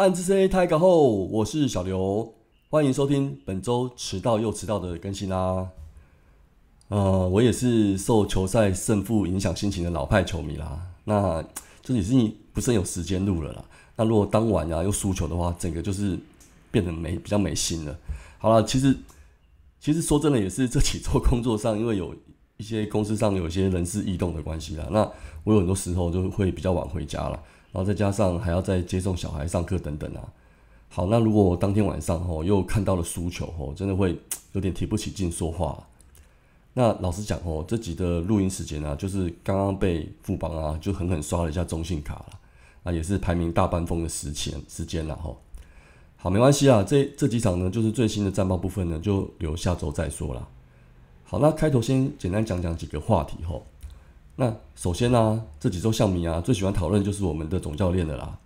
暗之 C t i 后，我是小刘，欢迎收听本周迟到又迟到的更新啦。呃，我也是受球赛胜负影响心情的老派球迷啦。那这里是不是有时间录了啦。那如果当晚呀又输球的话，整个就是变得没比较没心了。好了，其实其实说真的，也是这几周工作上，因为有一些公司上有一些人事异动的关系啦。那我有很多时候就会比较晚回家了。然后再加上还要再接送小孩上课等等啊，好，那如果当天晚上吼又看到了输球吼，真的会有点提不起劲说话。那老实讲哦，这集的录音时间啊，就是刚刚被复榜啊，就狠狠刷了一下中信卡了啊，也是排名大半风的时前时间了吼。好，没关系啊，这这几场呢，就是最新的战报部分呢，就留下周再说了。好，那开头先简单讲讲几个话题吼。那首先呢，这几周像米啊最喜欢讨论就是我们的总教练的啦。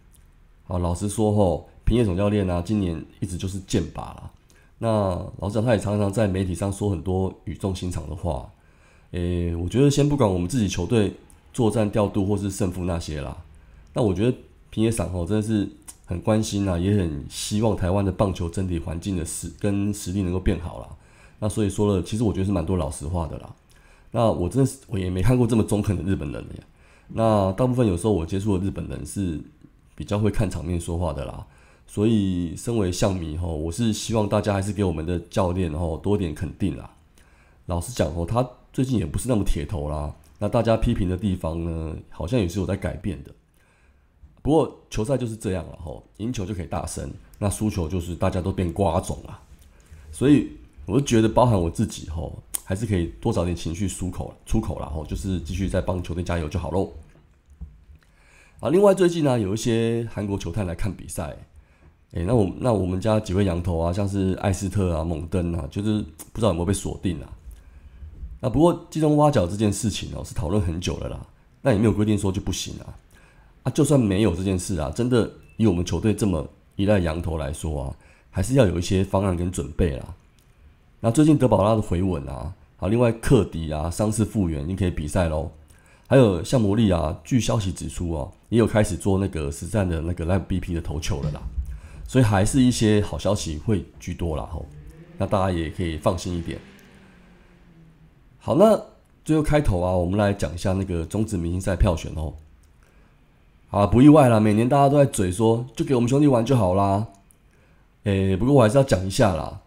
啊，老实说吼，平野总教练啊，今年一直就是剑拔了。那老蒋他也常常在媒体上说很多语重心长的话。诶，我觉得先不管我们自己球队作战调度或是胜负那些啦，那我觉得平野赏吼真的是很关心啊，也很希望台湾的棒球整体环境的实跟实力能够变好啦。那所以说了，其实我觉得是蛮多老实话的啦。那我真是我也没看过这么中肯的日本人呀。那大部分有时候我接触的日本人是比较会看场面说话的啦。所以身为项迷吼，我是希望大家还是给我们的教练吼多点肯定啦。老实讲吼，他最近也不是那么铁头啦。那大家批评的地方呢，好像也是有在改变的。不过球赛就是这样了吼，赢球就可以大声，那输球就是大家都变瓜种啊。所以我就觉得包含我自己吼。还是可以多找点情绪出口出口了后就是继续再帮球队加油就好喽。啊，另外最近呢有一些韩国球探来看比赛，哎，那我那我们家几位羊头啊，像是艾斯特啊、猛登啊，就是不知道有没有被锁定啊？那不过集中挖角这件事情哦，是讨论很久了啦，那也没有规定说就不行啊。啊，就算没有这件事啊，真的以我们球队这么依赖羊头来说啊，还是要有一些方案跟准备啦。那最近德保拉的回稳啊，好，另外克敌啊伤势复原，你可以比赛喽。还有像魔力啊，据消息指出哦，也有开始做那个实战的那个 LBP 的投球了啦。所以还是一些好消息会居多啦吼。那大家也可以放心一点。好，那最后开头啊，我们来讲一下那个中职明星赛票选哦。啊，不意外啦，每年大家都在嘴说就给我们兄弟玩就好啦。诶，不过我还是要讲一下啦。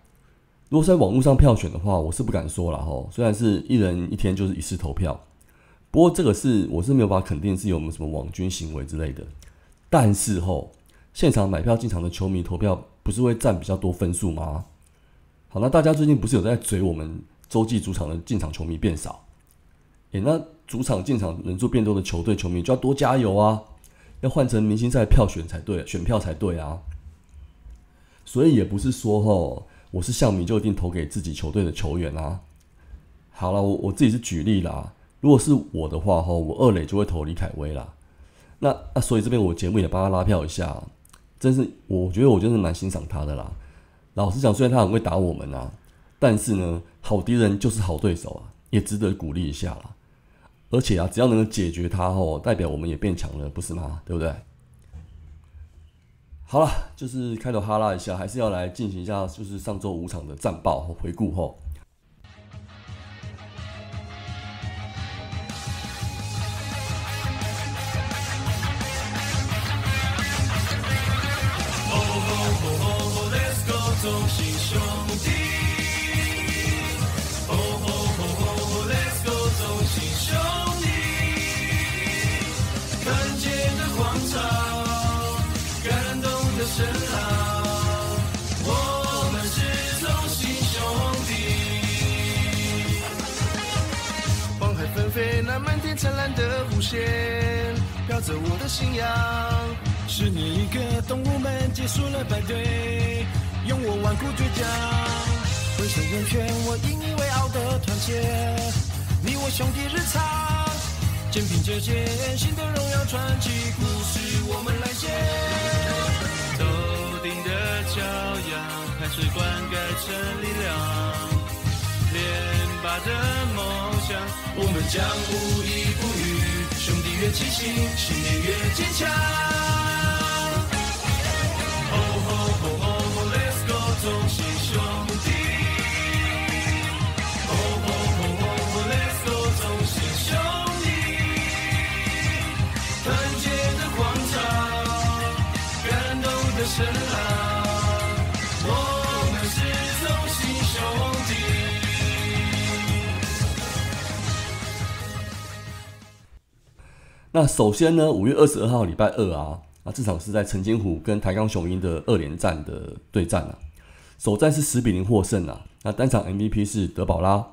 如果在网络上票选的话，我是不敢说了哈。虽然是一人一天就是一次投票，不过这个是我是没有办法肯定是有没有什么网军行为之类的。但是吼，现场买票进场的球迷投票不是会占比较多分数吗？好，那大家最近不是有在追我们洲际主场的进场球迷变少？哎，那主场进场人数变多的球队球迷就要多加油啊！要换成明星赛票选才对，选票才对啊。所以也不是说吼。我是向明，就一定投给自己球队的球员啊。好了，我我自己是举例啦。如果是我的话，吼，我二磊就会投李凯威啦。那那所以这边我节目也帮他拉票一下，真是我觉得我真是蛮欣赏他的啦。老实讲，虽然他很会打我们啊，但是呢，好敌人就是好对手啊，也值得鼓励一下啦。而且啊，只要能够解决他吼，代表我们也变强了，不是吗？对不对？好了，就是开头哈拉一下，还是要来进行一下，就是上周五场的战报和回顾哈。线飘着我的信仰，是你一个动物们结束了排队，用我顽固倔强，挥向圆圈，我引以为傲的团结，你我兄弟日常，肩并着肩，新的荣耀传奇故事我们来写。头顶的骄阳，汗水灌溉成力量。的梦想，我们将无一不语，兄弟越齐心，信念越坚强。Oh oh oh oh，Let's go，同心兄弟。Oh oh oh oh，Let's go，同心兄弟。团结的广场，感动的深海。那首先呢，五月二十二号礼拜二啊，那这场是在陈金虎跟台钢雄鹰的二连战的对战啊，首战是十比零获胜啊，那单场 MVP 是德宝拉，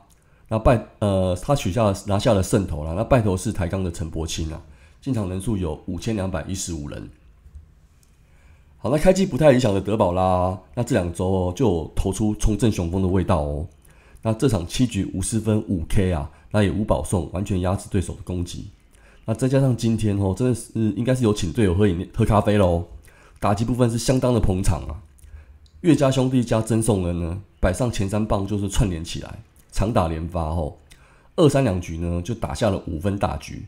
那拜呃他取下拿下了胜投了，那败投是台钢的陈柏清啊，进场人数有五千两百一十五人，好，那开机不太理想的德宝拉，那这两周哦就投出重振雄风的味道哦，那这场七局无失分五 K 啊，那也无保送，完全压制对手的攻击。那再加上今天哦，真的是应该是有请队友喝饮喝咖啡喽。打击部分是相当的捧场啊。岳家兄弟加曾颂恩呢，摆上前三棒就是串联起来，长打连发哦。二三两局呢，就打下了五分大局。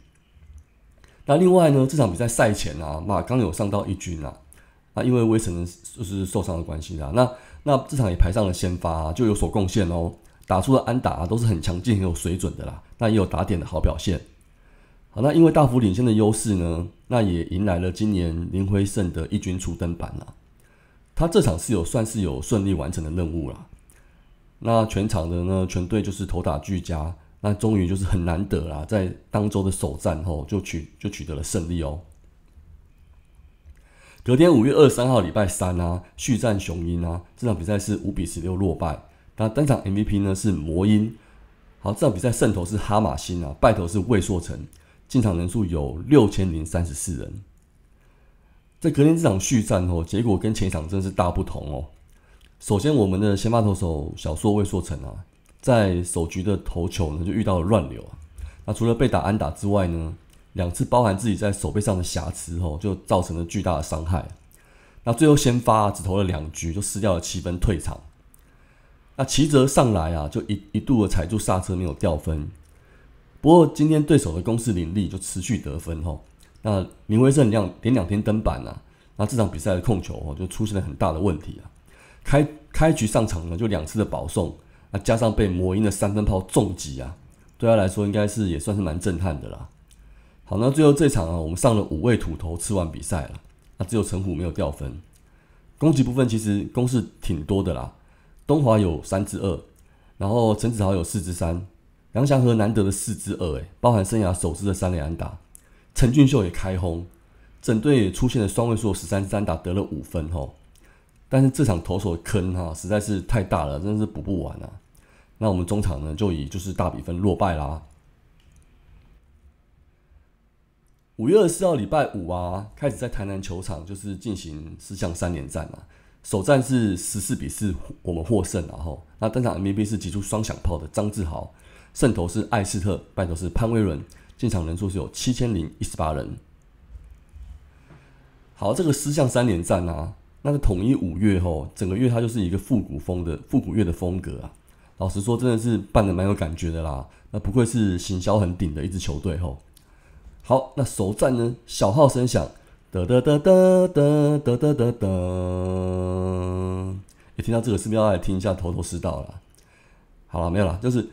那另外呢，这场比赛赛前啊，马刚有上到一军啊，啊，因为威神就是受伤的关系啦。那那这场也排上了先发，就有所贡献哦。打出了安打，都是很强劲、很有水准的啦。那也有打点的好表现。好，那因为大幅领先的优势呢，那也迎来了今年林辉胜的一军初登板了。他这场是有算是有顺利完成的任务啦。那全场的呢，全队就是头打俱佳，那终于就是很难得啦，在当周的首战后就取就取得了胜利哦。隔天五月二三号礼拜三啊，续战雄鹰啊，这场比赛是五比十六落败。那单场 MVP 呢是魔音。好，这场比赛胜头是哈马星啊，败头是魏硕成。进场人数有六千零三十四人，在隔天这场续战哦，结果跟前场真是大不同哦。首先，我们的先发投手小硕魏硕成啊，在首局的投球呢就遇到了乱流啊，那除了被打安打之外呢，两次包含自己在手背上的瑕疵哦，就造成了巨大的伤害。那最后先发只投了两局就失掉了七分退场。那齐哲上来啊，就一一度的踩住刹车没有掉分。不过今天对手的攻势凌厉，就持续得分哦。那林威胜两点两天登板啊，那这场比赛的控球哦，就出现了很大的问题啊。开开局上场呢，就两次的保送，那加上被魔音的三分炮重击啊，对他来说应该是也算是蛮震撼的啦。好，那最后这场啊，我们上了五位土头，吃完比赛了，那只有陈虎没有掉分。攻击部分其实攻势挺多的啦，东华有三至二，然后陈子豪有四至三。杨祥和难得的四支二，哎，包含生涯首支的三连安打。陈俊秀也开轰，整队也出现了双位数十三三打，得了五分吼。但是这场投手的坑哈，实在是太大了，真的是补不完啊。那我们中场呢，就以就是大比分落败啦。五月二十四号礼拜五啊，开始在台南球场就是进行四项三连战嘛。首战是十四比四，我们获胜然后，那登场 MVP 是击出双响炮的张志豪。圣投是艾斯特，拜投是潘威伦，进场人数是有七千零一十八人。好，这个失项三连战啊，那个统一五月吼，整个月它就是一个复古风的复古乐的风格啊。老实说，真的是办的蛮有感觉的啦。那不愧是行销很顶的一支球队吼。好，那首战呢，小号声响，得得得得得得得得，一听到这个，是不是要来听一下头头是道了？好了，没有了，就是。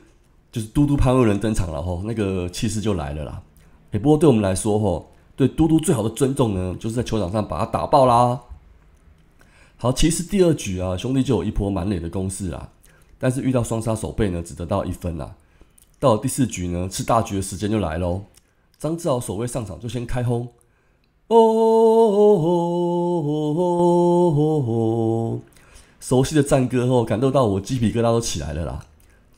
就是嘟嘟潘岳人登场了吼，那个气势就来了啦。也不过对我们来说吼，对嘟嘟最好的尊重呢，就是在球场上把他打爆啦。好，其实第二局啊，兄弟就有一波满脸的攻势啦，但是遇到双杀手背呢，只得到一分啦。到了第四局呢，吃大局的时间就来喽。张志豪守卫上场就先开轰，哦，熟悉的战歌哦，感受到我鸡皮疙瘩都起来了啦。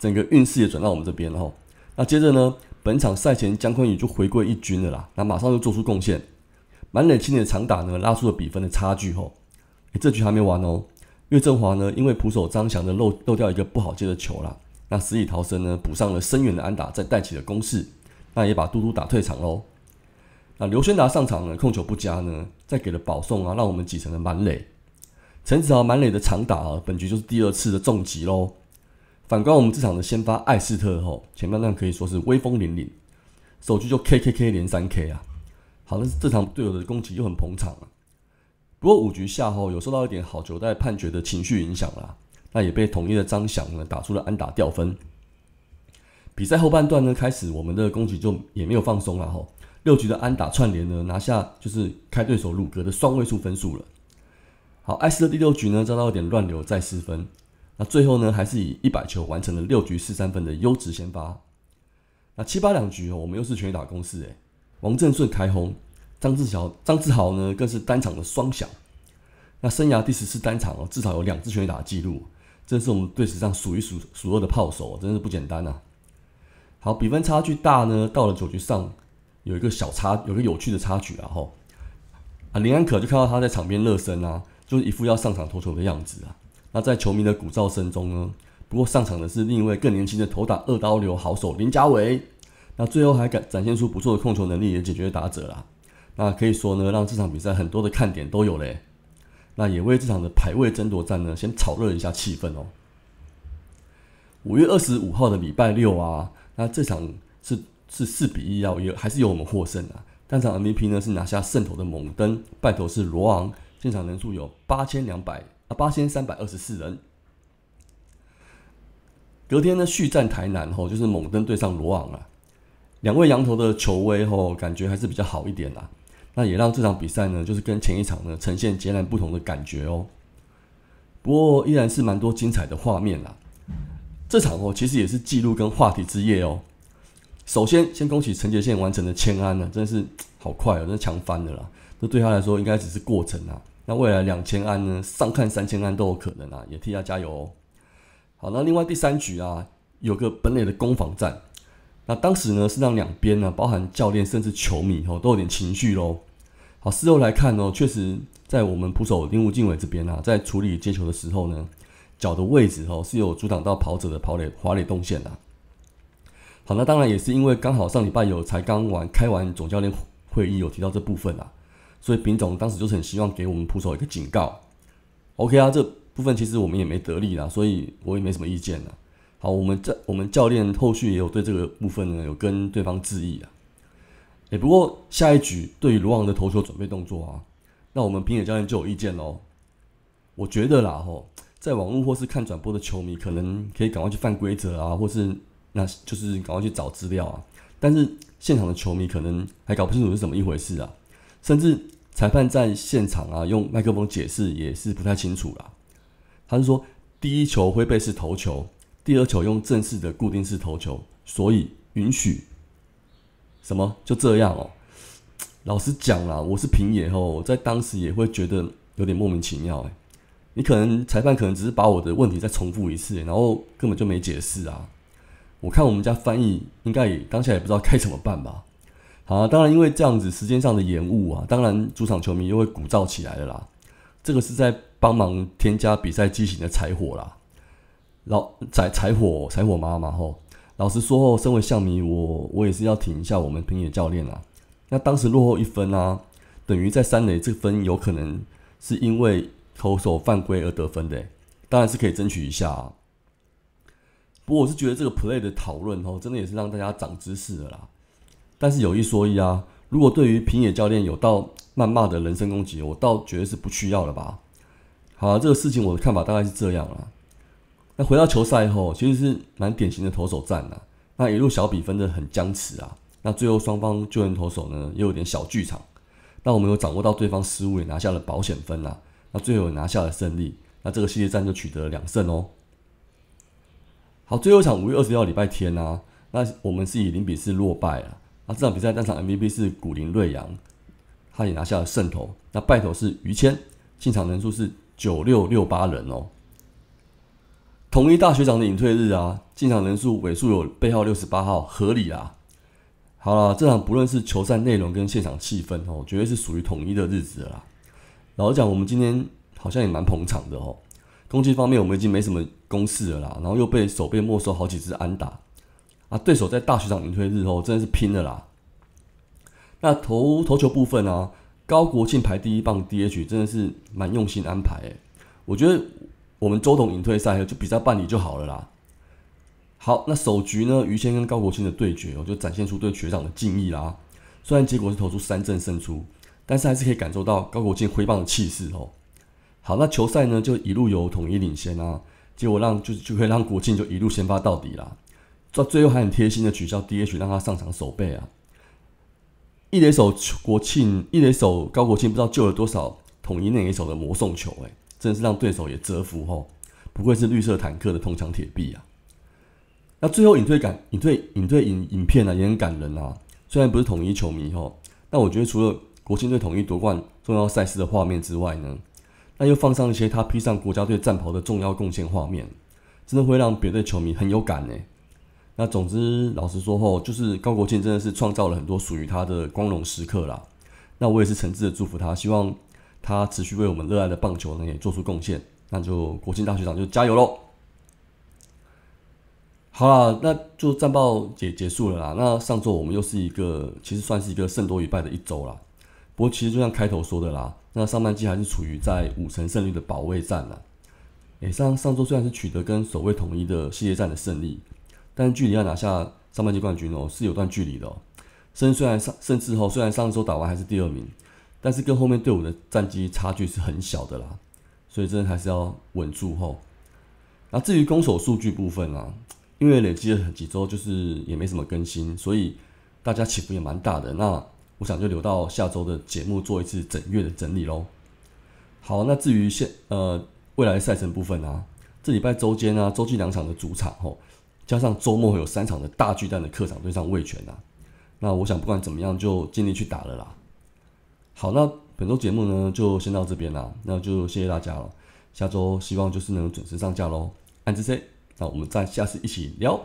整个运势也转到我们这边，然后，那接着呢，本场赛前姜昆宇就回归一军了啦，那马上就做出贡献，满垒青年的长打呢，拉出了比分的差距吼，这局还没完哦，岳振华呢，因为捕手张翔的漏漏掉一个不好接的球啦，那死里逃生呢，补上了深远的安打，再带起了攻势，那也把嘟嘟打退场喽，那刘宣达上场呢，控球不佳呢，再给了保送啊，让我们挤成了满垒，陈子豪满垒的长打啊，本局就是第二次的重击喽。反观我们这场的先发艾斯特吼，前半段可以说是威风凛凛，首局就 K K K 连三 K 啊，好，但是这场队友的攻击又很捧场啊。不过五局下后有受到一点好球带判决的情绪影响啦，那也被统一的张翔呢打出了安打掉分。比赛后半段呢开始，我们的攻击就也没有放松了吼，六局的安打串联呢拿下就是开对手鲁格的双位数分数了。好，艾斯特第六局呢遭到一点乱流再失分。那最后呢，还是以一百球完成了六局四三分的优质先发。那七八两局哦，我们又是全垒打攻势诶，王正顺开轰，张志乔、张志豪呢更是单场的双响。那生涯第十次单场哦，至少有两支全垒打记录，这是我们队史上数一数数二的炮手，真的不简单呐。好，比分差距大呢，到了九局上有一个小差，有个有趣的插曲啊。吼，啊，林安可就看到他在场边热身啊，就是一副要上场投球的样子啊。那在球迷的鼓噪声中呢？不过上场的是另一位更年轻的投打二刀流好手林家伟。那最后还敢展现出不错的控球能力，也解决打者啦。那可以说呢，让这场比赛很多的看点都有嘞。那也为这场的排位争夺战呢，先炒热一下气氛哦。五月二十五号的礼拜六啊，那这场是是四比一啊，也还是由我们获胜啊？但场 MVP 呢是拿下胜投的猛登，败投是罗昂。现场人数有八千两百。啊，八千三百二十四人。隔天呢，续战台南吼，就是猛登对上罗昂啊，两位羊头的球威吼，感觉还是比较好一点啦。那也让这场比赛呢，就是跟前一场呢呈现截然不同的感觉哦。不过依然是蛮多精彩的画面啦。这场哦，其实也是记录跟话题之夜哦。首先，先恭喜陈杰宪完成了签安呢，真是 好快哦，那强翻了啦。那对他来说，应该只是过程啊。那未来两千安呢？上看三千安都有可能啊！也替他加油哦。好，那另外第三局啊，有个本垒的攻防战。那当时呢，是让两边呢，包含教练甚至球迷哦，都有点情绪喽。好，事后来看哦，确实在我们捕手丁武敬伟这边啊，在处理接球的时候呢，脚的位置哦，是有阻挡到跑者的跑垒、滑垒动线的。好，那当然也是因为刚好上礼拜有才刚完开完总教练会议，有提到这部分啊。所以，丙总当时就是很希望给我们扑手一个警告。OK 啊，这部分其实我们也没得利啦，所以我也没什么意见了。好，我们这我们教练后续也有对这个部分呢有跟对方质疑啊。哎，不过下一局对于罗昂的投球准备动作啊，那我们平野教练就有意见喽。我觉得啦吼，在网络或是看转播的球迷可能可以赶快去犯规则啊，或是那就是赶快去找资料啊。但是现场的球迷可能还搞不清楚是怎么一回事啊，甚至。裁判在现场啊，用麦克风解释也是不太清楚啦。他是说第一球会被式投球，第二球用正式的固定式投球，所以允许什么就这样哦。老实讲啦，我是平野吼，在当时也会觉得有点莫名其妙哎。你可能裁判可能只是把我的问题再重复一次，然后根本就没解释啊。我看我们家翻译应该也当下也不知道该怎么办吧。好，当然，因为这样子时间上的延误啊，当然主场球迷又会鼓噪起来了啦。这个是在帮忙添加比赛激情的柴火啦。老，柴柴火，柴火妈妈吼。老实说，哦，身为象迷，我我也是要挺一下我们平野教练啊。那当时落后一分啊，等于在三雷这分有可能是因为投手犯规而得分的，当然是可以争取一下。啊。不过我是觉得这个 play 的讨论哦，真的也是让大家长知识的啦。但是有一说一啊，如果对于平野教练有到谩骂的人身攻击，我倒觉得是不需要了吧。好，这个事情我的看法大概是这样啊。那回到球赛后，其实是蛮典型的投手战啊。那一路小比分的很僵持啊。那最后双方救援投手呢又有点小剧场。那我们有掌握到对方失误，也拿下了保险分呐。那最后也拿下了胜利。那这个系列战就取得了两胜哦。好，最后一场五月二十六号礼拜天呐，那我们是以零比四落败了。那这场比赛单场 MVP 是古林瑞阳，他也拿下了胜投。那败投是于谦，进场人数是九六六八人哦。统一大学长的隐退日啊，进场人数尾数有背号六十八号，合理啦。好了，这场不论是球赛内容跟现场气氛哦，绝对是属于统一的日子啦。老实讲，我们今天好像也蛮捧场的哦。攻击方面，我们已经没什么攻势了啦，然后又被手被没收好几支安打。啊，对手在大学长隐退日后真的是拼的啦。那投投球部分呢？高国庆排第一棒 D H，真的是蛮用心安排诶。我觉得我们周董隐退赛就比赛办理就好了啦。好，那首局呢？于谦跟高国庆的对决哦，就展现出对学长的敬意啦。虽然结果是投出三振胜出，但是还是可以感受到高国庆挥棒的气势哦。好，那球赛呢？就一路由统一领先啊，结果让就就可以让国庆就一路先发到底啦。到最后还很贴心的取消 DH，让他上场守备啊！一垒手国庆一垒手高国庆不知道救了多少统一那一手的魔送球，哎，真是让对手也折服吼！不愧是绿色坦克的铜墙铁壁啊！那最后隐退感，隐退隐退影影片呢也很感人啊！虽然不是统一球迷吼，那我觉得除了国庆队统一夺冠重要赛事的画面之外呢，那又放上一些他披上国家队战袍的重要贡献画面，真的会让别的球迷很有感哎。那总之，老实说后，就是高国庆真的是创造了很多属于他的光荣时刻啦。那我也是诚挚的祝福他，希望他持续为我们热爱的棒球呢也做出贡献。那就国庆大学长就加油喽！好了，那就战报也结束了啦。那上周我们又是一个其实算是一个胜多于败的一周啦。不过其实就像开头说的啦，那上半季还是处于在五成胜率的保卫战啦。哎，上上周虽然是取得跟守卫统一的世界战的胜利。但距离要拿下上半季冠军哦，是有段距离的哦。甚至虽然上甚至后虽然上周打完还是第二名，但是跟后面队伍的战绩差距是很小的啦。所以真的还是要稳住吼。那至于攻守数据部分啊，因为累积了几周就是也没什么更新，所以大家起伏也蛮大的。那我想就留到下周的节目做一次整月的整理喽。好，那至于现呃未来赛程部分啊，这礼拜周间啊，周际两场的主场吼。加上周末会有三场的大巨蛋的客场对上卫权啊，那我想不管怎么样就尽力去打了啦。好，那本周节目呢就先到这边啦，那就谢谢大家了。下周希望就是能准时上架喽，安之 C，那我们再下次一起聊。